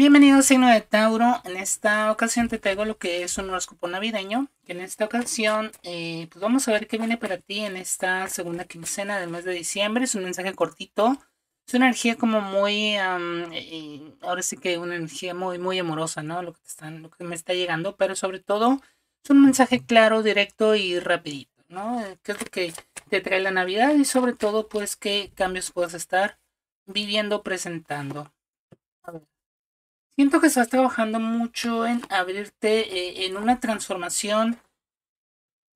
Bienvenido signo de Tauro. En esta ocasión te traigo lo que es un horóscopo navideño. En esta ocasión, eh, pues vamos a ver qué viene para ti en esta segunda quincena del mes de diciembre. Es un mensaje cortito. Es una energía como muy, eh, eh, ahora sí que una energía muy, muy amorosa, ¿no? Lo que, están, lo que me está llegando, pero sobre todo es un mensaje claro, directo y rapidito, ¿no? ¿Qué es lo que te trae la Navidad y sobre todo, pues, qué cambios puedes estar viviendo, presentando? Siento que estás trabajando mucho en abrirte eh, en una transformación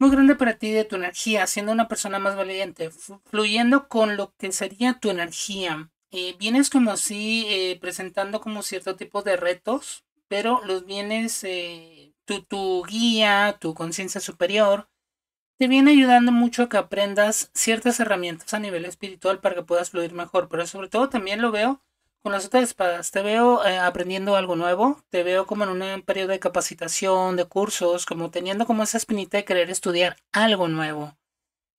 muy grande para ti de tu energía, siendo una persona más valiente, fluyendo con lo que sería tu energía. Eh, vienes como así eh, presentando como cierto tipo de retos, pero los vienes, tu, tu guía, tu conciencia superior, te viene ayudando mucho a que aprendas ciertas herramientas a nivel espiritual para que puedas fluir mejor, pero sobre todo también lo veo con las otras espadas, te veo eh, aprendiendo algo nuevo, te veo como en un periodo de capacitación, de cursos, como teniendo como esa espinita de querer estudiar algo nuevo.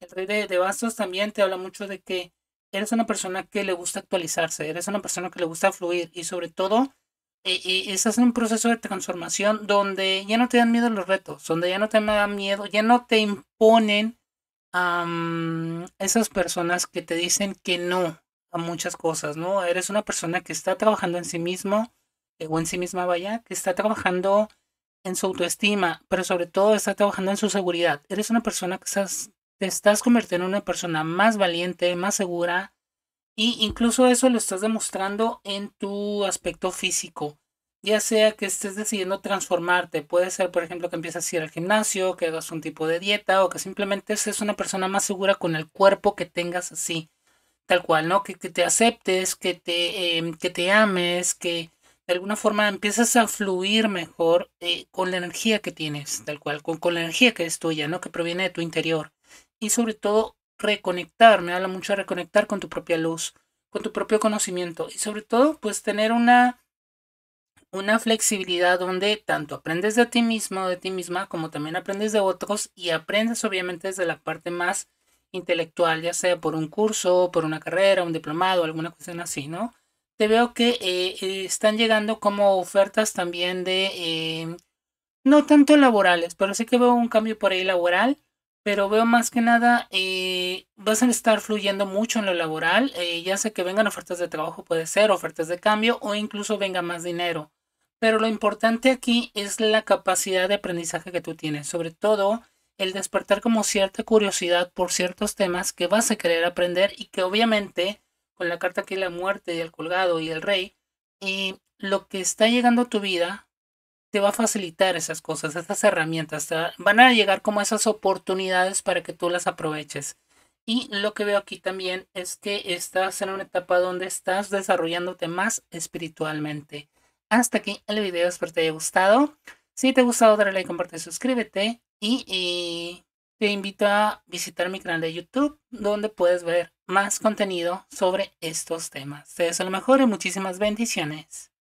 El rey de, bastos también te habla mucho de que eres una persona que le gusta actualizarse, eres una persona que le gusta fluir y sobre todo e, e, estás en un proceso de transformación donde ya no te dan miedo los retos, donde ya no te dan miedo, ya no te imponen a esas personas que te dicen que no, a muchas cosas, ¿no? Eres una persona que está trabajando en sí mismo, eh, o en sí misma vaya, que está trabajando en su autoestima, pero sobre todo está trabajando en su seguridad. Eres una persona que te estás convirtiendo en una persona más valiente, más segura, y incluso eso lo estás demostrando en tu aspecto físico. Ya sea que estés decidiendo transformarte, puede ser, por ejemplo, que empieces a ir al gimnasio, que hagas un tipo de dieta o que simplemente seas una persona más segura con el cuerpo que tengas así tal cual, ¿no? Que, te aceptes, que te, em, que te ames, que de alguna forma empiezas a fluir mejor eh, con la energía que tienes, tal cual, con, la energía que es tuya, ¿no? Que proviene de tu interior. Y sobre todo, reconectar, me habla mucho de reconectar con tu propia luz, con tu propio conocimiento y sobre todo, pues tener una una flexibilidad donde tanto aprendes de ti mismo, de ti misma, como también aprendes de otros y aprendes obviamente desde la parte más intelectual, ya sea por un curso, por una carrera, un diplomado, alguna cuestión así, ¿no? Te veo que eh, eh, están llegando como ofertas también de, em, no tanto laborales, pero sí que veo un cambio por ahí laboral, pero veo más que nada, eh, vas a estar fluyendo mucho en lo laboral, ya sea que vengan ofertas de trabajo, puede ser, ofertas de cambio o incluso venga más dinero. Pero lo importante aquí es la capacidad de aprendizaje que tú tienes, sobre todo el despertar como cierta curiosidad por ciertos temas que vas a querer aprender y que obviamente con la carta que la muerte, y el colgado y el rey, y lo que está llegando a tu vida te va a facilitar esas cosas, esas herramientas, van a llegar como esas oportunidades para que tú las aproveches. Y lo que veo aquí también es que estás en una etapa donde estás desarrollándote más espiritualmente. Hasta aquí el video, espero te haya gustado. Si te ha gustado, dale like, comparte, suscríbete y eh, te invito a visitar mi canal de YouTube donde puedes ver más contenido sobre estos temas. Te deseo lo mejor y muchísimas bendiciones.